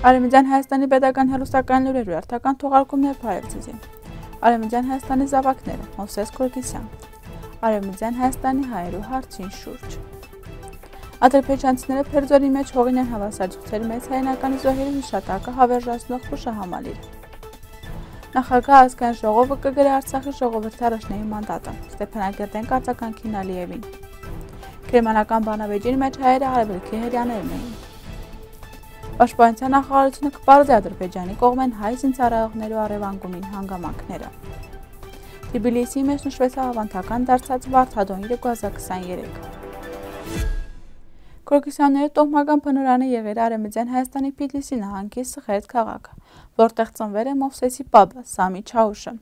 Արևմտյան Հայաստանի Պետական հերոստական լուրերու հերթական թողարկումներ Փարեվցիզին։ Արևմտյան Հայաստանի զավակները Մովսես Գորգիսյան։ Արևմտյան Հայաստանի հայերու հարցին շուրջ։ Ադրբեջանցիները Փերձորի մեջ հողին են հավասարժության մեծ հայնական զոհերի հիշատակը հավերժացնող խոշահամալիր։ Նախագահ ազգային ժողովը կգրե Արցախի ժողովրդարաշների մանդատը Ստեփանագերդեն կարծականքին Ալիևին։ Կրեմանական բանավեճին մեջ հայերը արևելքի հերյաներն էին։ Պաշտպանության նախարարությունը կպարզի Ադրբեջանի կողմեն հայ զինծառայողներու առևանգումին հանգամանքները։ Թբիլիսիի մեջ նշվեց ավանդական դարձած Վարդադոն 2023։ Կրոկիսյանների տոհմական բնորանը եղել Արեմիջյան Հայաստանի Թբիլիսի նահանգի Սխերտ քաղաքը, որտեղ ծնվել է Մովսեսի պապը Սամի Չաուշը։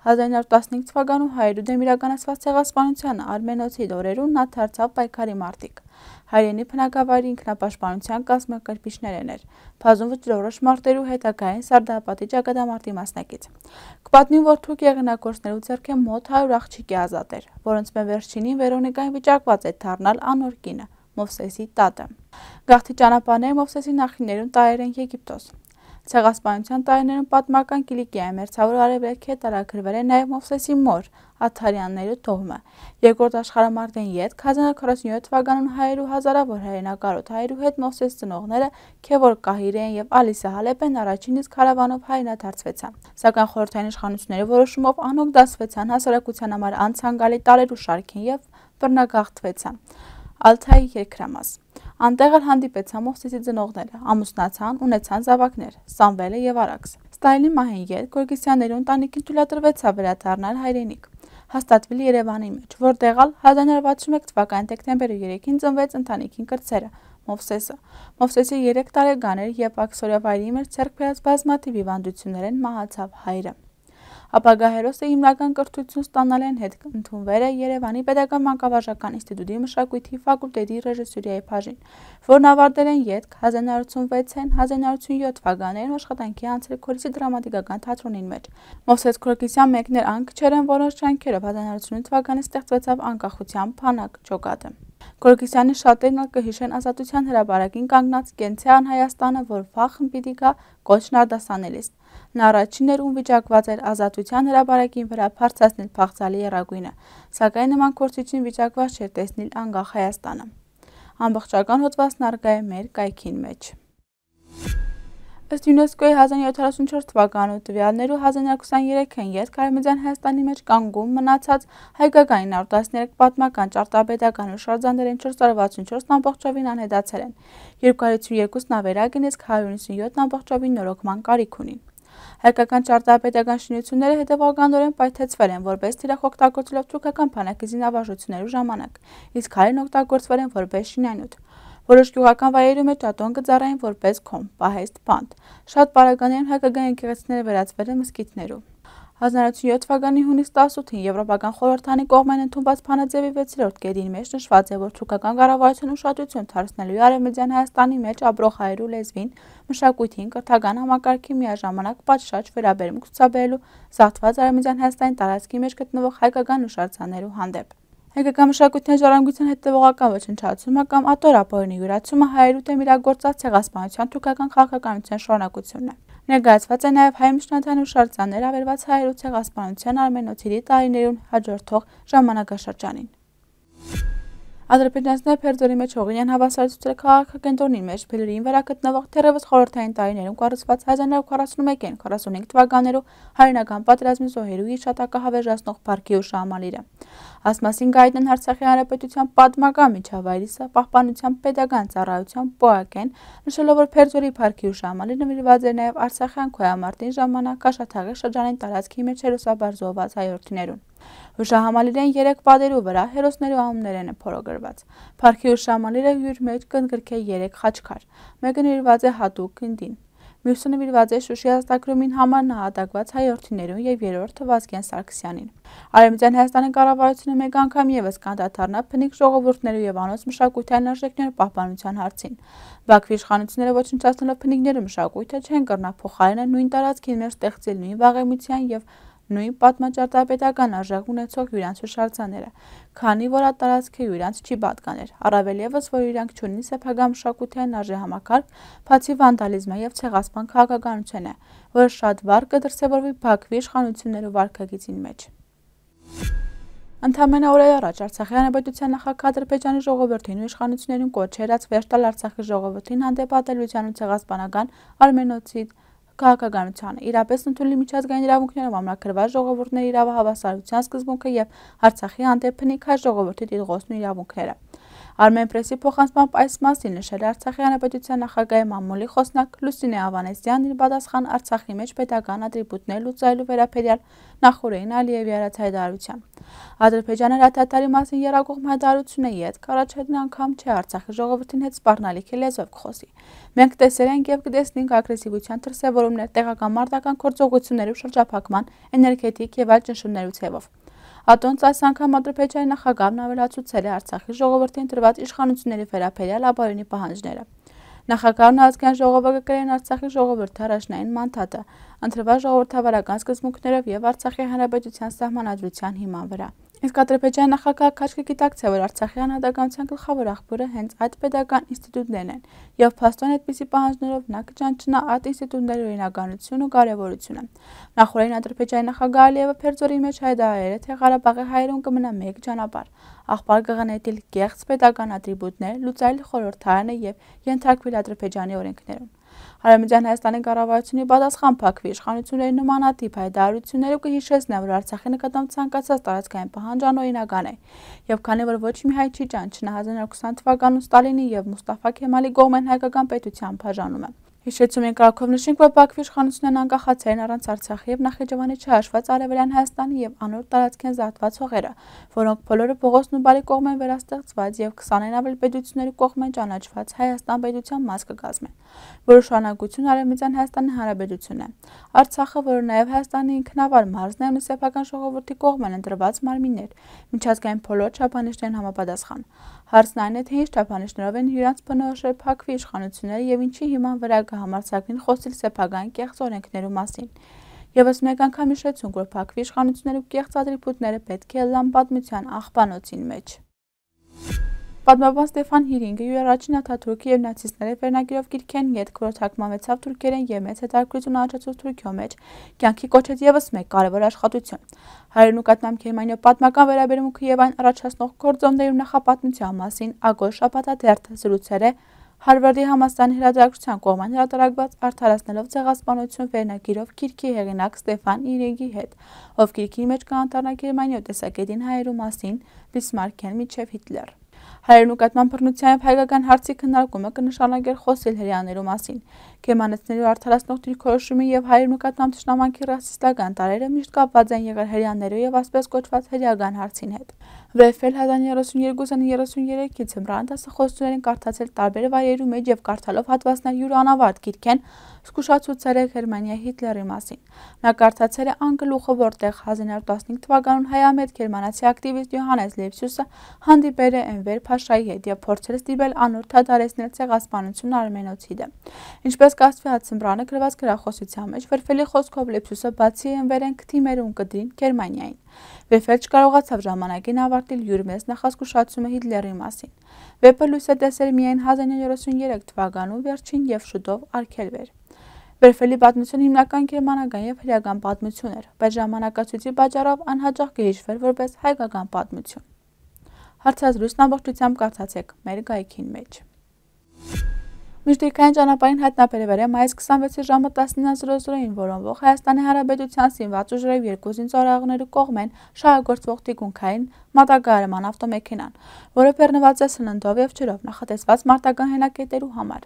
1915 թվականում հայերու դեմ իրականացված ցեղասպանությանը Արմենոցի դորերուն նա դարձավ պայքարի մարտիկ հայրենի բնակավայրի ինքնապաշտպանության կազմակերպիչներն էր։ Փազում վճռորոշ մարտերու հետագային Սարդապատի ճակատամարտի մասնակից։ Կպատնին, որ թուրք եղանակորցներու ձեռքը մոտ 100 աղջիկի ազատ էր, որոնց մեն վերջինին Վերոնիկային վիճակված է դառնալ անոր կինը։ Մովսեսի տատը։ Գաղթի ճանապարհները Մովսեսի նախիներում տարեր են Եգիպտոս։ Ցեղասպանության տարիներում պատմական Կիլիկիայի մերձավոր արևելքի տարագրվել է նաև Մովսեսի մոր Աթարյանների տոհմը։ Երկրորդ աշխարհամարտին յետ 1047 թվականին հայերու հազարավոր հայրենակարոտ հայերու հետ Մովսես ծնողները Քևոր Կահիրեն եւ Ալիսա Հալեպեն առաջին իսկ հարավանով հայրենադարձվեցան։ Սակայն խորհրդային իշխանությունների որոշումով անօք դասվեցան հասարակության համար անցանկալի տարերու շարքին եւ բռնագաղթվեցան։ Ալթայի երկրամաս Անտեղ էլ հանդիպեցան Մովսեսի ծնողները, ամուսնացան, ունեցան զավակներ՝ Սամվելը եւ Արաքս։ Ստալինի մահին երբ Գորգիսյանների ընտանիքին թույլատրվեցավ վերադառնալ հայրենիք, հաստատվել Երևանի մեջ, որտեղալ 1961 թվականի դեկտեմբերի 3-ին ծնվեց ընտանիքին կրծերը Մովսեսը։ Մովսեսը 3 տարեկան էր, երբ Աքսորիա վայրի մեջ ցերկ բերած բազմաթիվ հիվանդություններեն մահացավ հայրը։ Ապագա հերոսը հիմնական կրթություն ստանալ են հետ ընդունվել է Երևանի Պետական մանկավարժական ինստիտուտի մշակույթի ֆակուլտետի ռեժիսուրիայի բաժին, որն ավարտել են յետք 1906-ին 1907 թվականներն աշխատանքի անցել Քորիսի դրամատիկական թատրոնին մեջ։ Մովսես Քրոկիսյան մեկներ անք չերեն որոշ շենքերով 1908 թվականին ստեղծվեցավ անկախության փանակ ջոկատը։ Գորգիսյանի շատերն էլ կհիշեն ազատության հրապարակին կանգնած կենցեան Հայաստանը, որ վախն պիտի գա կոչն արդասանելիս։ Նա առաջին էր ում վիճակված էր ազատության հրապարակին վրա փարցացնել փախցալի երագույնը, սակայն նման կործիչին վիճակված չէր տեսնել անգախ Հայաստանը։ Ամբողջական հոդվածն արգա է մեր կայքին մեջ։ Ըստ ՅՈՒՆԵՍԿՕ-ի 1974 թվականու տվյալներու 1923-ին յետ Կարմիջան Հայաստանի մեջ կանգում մնացած հայկական 913 պատմական ճարտարապետական ու շարժաններեն 464-ն ամբողջովին անհետացել են։ 252-ն ավերագ են, իսկ 157-ն ամբողջովին նորոգման կարիք ունին։ Հայկական ճարտարապետական շինությունները հետևականորեն պայթեցվել են որպես թիրախ օգտագործելով թուրքական բանակի զինավարժությունների ժամանակ, իսկ հայերն օգտագործվել են որպես շինանյութ։ Որոշ գյուղական վայրերում է ճատոն կծառային որպես քոմ, պահեստ, բանտ։ Շատ պարագաներում հայկական եկեղեցիները վերածվել են մսկիթներու։ 1907 թվականի հունիս 18-ին Եվրոպական խորհրդանի կողմեն ընդունված փանաձևի 6-րդ գերին մեջ նշված է, որ ցուկական կառավարությունը ուշադրություն դարձնելու է Արևմտյան Հայաստանի մեջ ապրող հայերու լեզվին, մշակույթին, կրթական համակարգի միաժամանակ պատշաճ վերաբերմունք ցուցաբերելու զախտված Արևմտյան Հայաստանի տարածքի մեջ գտնվող հայկական նշարձաներու հանդեպ։ Հեկեկամշակության ժառանգության հետևողական ոչնչացումը կամ ատորապորնի յուրացումը հայերուտ է միրագործած ցեղասպանության թուրքական քաղաքականության շարունակությունն է։ Ներկայացված է նաև հայ միջնադան հուշարձաններ ավերված հայերու ցեղասպանության արմենոցիդի տարիներուն հաջորդող ժամանակաշրջանին։ Ադրբեջանցիները Փերձորի մեջ հողին են հավասարացուցել քաղաքակենտրոնի մեջ Փելերին վերակտնվող դերևս խորհրդային տարիներում կառուցված 1941 են 45 թվականներով հայրենական պատերազմի զոհերուի շատակահավերժացնող Փարքի ու Շամալիրը։ Այս մասին գայտնեն Արցախի հանրապետության պատմական միջավայրիսը պահպանության pedagogan ծառայության ՊՕԱԿ-ն, նշելով որ Փերձորի Փարքի ու Շամալիրը նվիրված էր նաև Արցախյան քոյամարտին ժամանակ Կաշաթաղի շրջանին տարածքի մեջ հերոսաբար զոհված հայորդիներուն։ Հուշահամալիրեն 3 պատերու վրա հերոսների անուններն է փորագրված։ Փարքի հուշահամալիրը յուր մեջ կընդգրկե 3 խաչքար։ Մեկը նվիրված է հատուկ գնդին։ Մյուսը նվիրված է Շուշի հաստակրումին համար նահատակված հայորդիներուն եւ երրորդը Վազգեն Սարգսյանին։ Արևմտյան Հայաստանի կառավարությունը մեկ անգամ եւս կանդաթարնա փնիկ ժողովուրդներու եւ անոց մշակութային արժեքներ պահպանության հարցին։ Բաքվի իշխանությունները ոչնչացնելով փնիկներու մշակույթը չեն կրնա փոխարենը նույն տարածքին մեր ստեղծել նույն վաղեմիցյան եւ նույն պատմաճարտարապետական արժեք ունեցող յուրանց շարժաները, քանի որ ատարածքը յուրանց չի պատկաներ, առավել եւս որ իրանք չունին սեփական մշակութային արժեհամակարգ, բացի վանդալիզմի եւ ցեղասպան քաղաքականության է, որը շատ վառ կդրսեւորվի Բաքվի իշխանությունների վարկագիծին մեջ։ Thank you Ընդամենը օրեր առաջ Արցախի հանրապետության նախագահ Ադրբեջանի ժողովրդին ու իշխանություններին կոչ էր ած վերջտալ Արցախի ժողովրդին հանդեպ ատելության ու ցեղասպանական արմենոցիդ քաղաքականությանը, իրապես ընդունելի միջազգային իրավունքներով ամրագրված ժողովուրդների իրավահավասարության սկզբունքը և Արցախի հանդեպ բնիկ հայ ժողովրդի դիտողորձն ու իրավունքները։ Արմենպրեսի փոխանցմամբ այս մասին նշել է Արցախի հանրապետության նախագահի մամուլի խոսնակ Լուսինե Ավանեսյանն իր պատասխան Արցախի մեջ պետական ատրիբուտներ լուծելու վերաբերյալ նախորդին Ալիևի արած հայտարարության։ Ադրբեջանը հրաթաթարի մասին երագողմ հայտարարություն է յետ կարաչհետն անգամ չէ Արցախի ժողովրդին հետ սպառնալիքի լեզվով կխոսի։ Մենք տեսել ենք եւ կտեսնենք ագրեսիվության դրսեւորումներ տեղական մարտական գործողությունների շրջափակման, էներգետիկ եւ այլ ճնշումների ցեւով։ Ատոնց այս անգամ Ադրբեջանի նախագահն ավելացուցել է Արցախի ժողովրդին տրված իշխանությունների վերաբերյալ ապարոնի պահանջները։ Նախագահն ազգային ժողովը կգրեն Արցախի ժողովրդի առաջնային մանդատը, ընտրված ժողովրդավարական սկզբունքներով եւ Արցախի հանրապետության սահմանադրության հիման վրա։ Իսկ Ադրբեջանի նախագահ Քաչկը գիտակց է, որ Արցախի անհատականության գլխավոր աղբյուրը հենց այդ pedagogan ինստիտուտներն են, եւ փաստորեն այդպիսի պահանջներով նա կճանչնա այդ ինստիտուտների օրինականությունն ու կարեւորությունը։ Նախորդին Ադրբեջանի նախագահ Ալիևը Փերձորի մեջ հայտարարել է, թե Ղարաբաղի հայրուն կմնա մեկ ճանապարհ՝ աղբար կղնետիլ գեղձ pedagogan ատրիբուտներ, լուծայլ խորհրդարանը եւ ենթարկվել Ադրբեջանի օրենքներում։ Արևմտյան Հայաստանի կառավարությունը պատասխան փակվի իշխանությունների նմանատիպ հայտարարությունները կհիշեցնե, որ Արցախի նկատմամբ ցանկացած տարածքային պահանջան օրինական է։ Եվ քանի որ ոչ մի հայ չի ճանչնա 1920 թվականուն Ստալինի եւ Մուստաֆա Քեմալի կողմեն հայկական պետության բաժանումը։ Հիշեցում ենք արկով նշենք, որ Բաքվի իշխանությունն անկախացել են առանց Արցախի եւ Նախիջևանի չհաշված Արևելյան Հայաստանի եւ անոր տարածքեն զատված հողերը, որոնք բոլորը փողոցն ու բարի կողմեն վերաստեղծված եւ 20-ն ավել պետությունների կողմեն ճանաչված Հայաստան պետության մաս կգազմեն։ Որոշանակություն Արևմտյան Հայաստանի Հանրապետությունն է։ Արցախը, որը նաեւ Հայաստանի ինքնավար մարզն է, ունի սեփական ժողովրդի կողմեն ընտրված մարմիններ, միջազգային բոլոր չափանիշներն համապատասխան։ Հարցն այն է, թե ինչ թափանիշներով են հյուրանց բնորոշել Փակվի իշխանությունները եւ ինչի հիման վրա կհամարցակվին խոսել սեփական կեղծ օրենքներու մասին։ Եվս մեկ անգամ հիշեցուն, որ Փակվի իշխանությունները կեղծ ատրիբուտները պետք է լան պատմության աղբանոցին մեջ։ Պատմաբան Ստեփան Հիրինգը յուրառաջին Աթաթուրքի եւ նացիստների վերնագրով գիրքեն յետ քրոթակմավեցավ թուրքերեն եւ մեծ հետաքրքրություն առաջացավ Թուրքիո մեջ կյանքի կոչեց եւս մեկ կարեւոր աշխատություն։ Հայրենուկ Ատնամ Քերմանյո պատմական վերաբերմունքը եւ այն առաջացնող գործոններում նախապատմության մասին Ագոլ Շապատադերտը զրուցել է Հարվարդի համաստանի հրատարակության կողմն հրատարակված արդարացնելով ցեղասպանություն վերնագիրով գիրքի հեղինակ Ստեփան Իրեգի հետ, ով գիրքի մեջ կանդառնա Գերմանիա տեսակետին հայերու մասին Բիսմարկեն միջև Հիտլեր։ Հայերն ուկատման բռնության եւ հայկական հարցի քննարկումը կնշանակեր խոսել հрьяաներու մասին։ Գերմանացիների արդարացնող դիրքորոշումի եւ հայերն ուկատման ճշնամանքի ռասիստական տարերը միշտ կապված են եղել հрьяաներու եւ ասպես կոչված հрьяական հարցին հետ։ VFL 1032-ից Իմրան դասախոսություններին կարդացել տարբեր վայրերու մեջ եւ կարդալով հատվածներ յուր անավարտ գիրքեն զգուշացուցել է Գերմանիա Հիտլերի մասին։ Նա կարդացել է անգլուխը, որտեղ 1915 թվականուն հայամետ գերմանացի ակտիվիստ Յոհանես Լևսիուսը հանդիպել է Էնվեր Փաշայի հետ եւ փորձել է ստիպել անոր դադարեցնել ցեղասպանությունն արմենոցի դեմ։ Ինչպես կասվեց Իմրանը գրված գրախոսության մեջ, վրվելի խոսքով Լևսիուսը բացի Էնվերեն կթիմերուն կդրին Գերմանիային։ Վեֆեր չկարողացավ ժամանակին ավարտել յուր մեծ նախազգուշացումը Հիտլերի մասին։ Վեպը լույս է տեսել միայն 1933 թվականու վերջին եւ շուտով արգելվեր։ Վերֆելի պատմությունը հիմնական գերմանական եւ հրեական պատմություն էր, բայց ժամանակացույցի պատճառով անհաջող կհիշվեր որպես հայկական պատմություն։ Հարցազրույցն ամբողջությամբ կարդացեք մեր գայքին մեջ։ Միջդիրքային ճանապարհին հայտնաբերվել է մայիսի 26-ի ժամը 19:00-ին որոնվող Հայաստանի Հանրապետության Սինված ուժրև 2 զինծորայողների կողմեն շահագործվող տիգունքային մատակարարման ավտոմեքենան, որը բեռնված է սննդով եւ ջրով նախատեսված մարտական հենակետերու համար։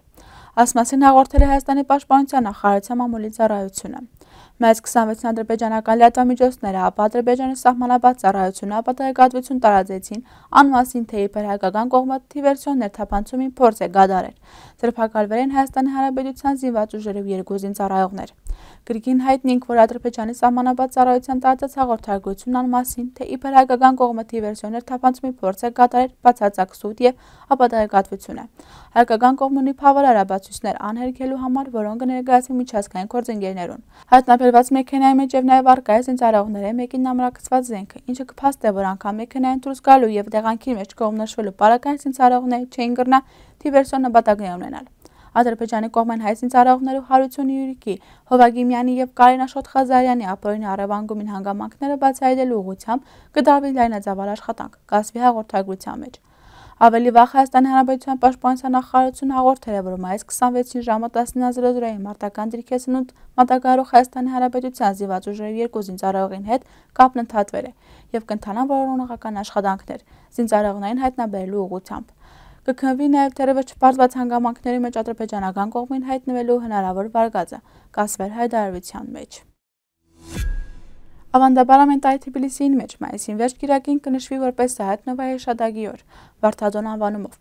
Այս մասին հաղորդել է Հայաստանի Պաշտպանության նախարարության մամուլի ծառայությունը։ Մեծ 26-ին ադրբեջանական լրատվամիջոցները ապա ադրբեջանի սահմանաբաց ծառայությունը ապատայեկատվություն տարածեցին անմասին թե իբր հայկական կողմը դիվերսիոն ներթափանցումին փորձ է գադարել։ Ձերբակալվել են Հայաստանի Հանրապետության զինված ուժերով երկու զինծառայողներ։ Գրգին հայտնինք, որ ադրբեջանի սահմանաբաց ծառայության տարածած հաղորդագրությունն անմասին թե իբր հայկական կողմը դիվերսիոն ներթափանցումի փորձ է գադարել բացարձակսուտ եւ ապատայեկատվություն է։ Հայկական կողմն ունի փավարարաբացույցներ անհերքելու համար, որոնք ներկայացվի միջազգային գործընկերներուն։ Հայտնաբերել գրված մեքենայի մեջ եւ նաեւ արկա է զինծառայողների մեկին ամրակցված զենքը, ինչը կփաստե, որ անգամ մեքենային դուրս գալու եւ տեղանքի մեջ կողմնշվելու պարագային զինծառայողները չէին գրնա դիվերսիոն նպատակներ ունենալ։ Ադրբեջանի կողմեն հայ զինծառայողներու Հարություն Յուրիկի, Հովագիմյանի եւ Կարեն Աշոտ Ղազարյանի ապօրինի Արևանգումին հանգամանքները բացահայտելու ուղղությամբ կդավի լայնաձավար աշխատանք, կասվի հաղորդագրության մեջ։ Ավելի վաղ Հայաստանի Հանրապետության պաշտպանության նախարարությունը հաղորդել է, որ մայիսի 26-ին ժամը 19:00-ին մարտական դիրքի սնունդ մատակարարող Հայաստանի Հանրապետության զինված ուժերի 2 զինծառայողին հետ կապն ընդհատվել է եւ կընթանան որոնողական աշխատանքներ զինծառայողներին հայտնաբերելու ուղղությամբ։ Կքնվի նաև թերևս չբարձված հանգամանքների մեջ ադրբեջանական կողմին հայտնվելու հնարավոր վարկածը, կասվեր հայտարարության մեջ։ Ավանդաբար ամեն տարի Թբիլիսիին մեջ մայիսին վերջ գիրակին կնշվի որպես Սահատնովայի շադագի օր, Վարդադոն անվանումով։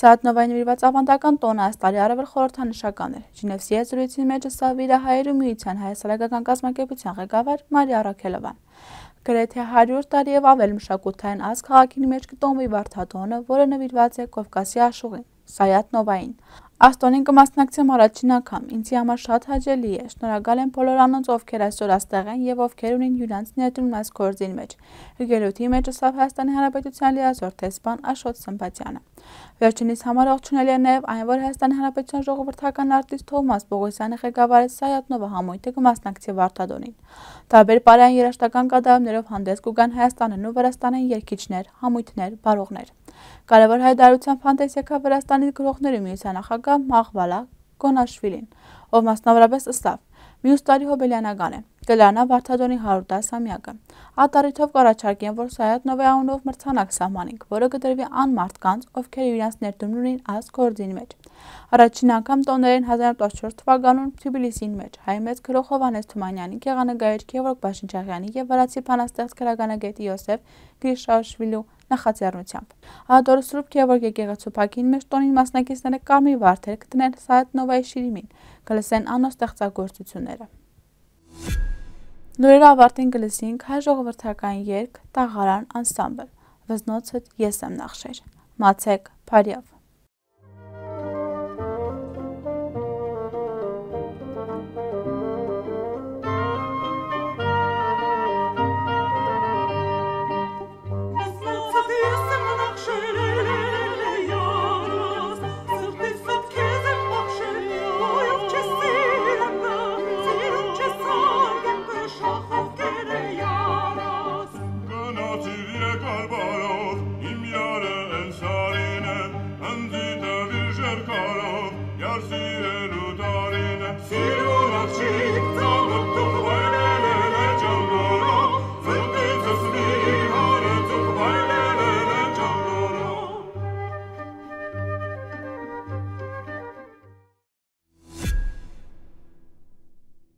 Սահատնովայի նվիրված ավանդական տոնը այս տարի արևել խորհրդանշական էր։ Ջինևսիի զրույցին մեջ սա վիրահայերի միության հայասարակական կազմակերպության ղեկավար Մարիա Ռաքելովան։ Գրեթե 100 տարի եւ ավել մշակութային ազգ քաղաքին մեջ կտոնվի Վարդադոնը, որը նվիրված է Կովկասի աշխուղին, Սայատնովային։ Աստոնին կմասնակցեմ առաջին անգամ, ինձի համար շատ հաճելի է, շնորհակալ եմ բոլոր անոնց, ովքեր այսօր աստեղ են եւ ովքեր ունին յուրանց ներդրում այս գործին մեջ։ Գերոթի մեջ Սավ Հայաստանի Հանրապետության լիազոր տեսփան Աշոտ Սմբատյանը։ Վերջինիս համար ողջունել է նաեւ այն, որ Հայաստանի Հանրապետության ժողովրդական արտիստ Թովմաս Բողոսյանը ղեկավարեց Սայատնովը համույթը կմասնակցի Վարդադոնին։ Տարբեր բարյան երաշտական կատարումներով հանդես կգան Հայաստանն ու Վրաստանն երկիչներ, համույթներ, բարողներ։ Կարևոր հայտարարությամբ հանդես եկավ Վրաստանի գրողների միության նախագահ Մաղվալա Գոնաշվիլին, ով մասնավորապես ըստավ. Մյուս տարի հոբելյանական է, կլանա Վարդադոնի 110-ամյակը։ Ատարիթով կառաջարկեն, որ Սայատնովի անունով մրցանակ սահմանենք, որը կդրվի անմարդկանց, ովքեր իրենց ներդրումն ունին այս գործին մեջ։ Առաջին անգամ տոներեն 1914 թվականուն Թբիլիսին մեջ հայ մեծ գրող Հովանես Թումանյանի, գեղանագահիչ Գևորգ Բաշնջարյանի եւ վրացի բանաստեղծ քրագանագետի Յոսեֆ Գրիշաշվիլու նախաձեռնությամբ։ Ադոր Սուրբ Գևորգ եկեղեցու փակին մեջ տոնին մասնակիցները կարմիր վարդեր կտնեն Սայեդ Նովայի շիրիմին, կլսեն անո ստեղծագործությունները։ Նորերը ավարտին գլսինք հայ ժողովրդական երգ, տաղարան անսամբլ։ Վզնոցդ ես եմ նախշեր։ Մացեք, բարյավ։ alba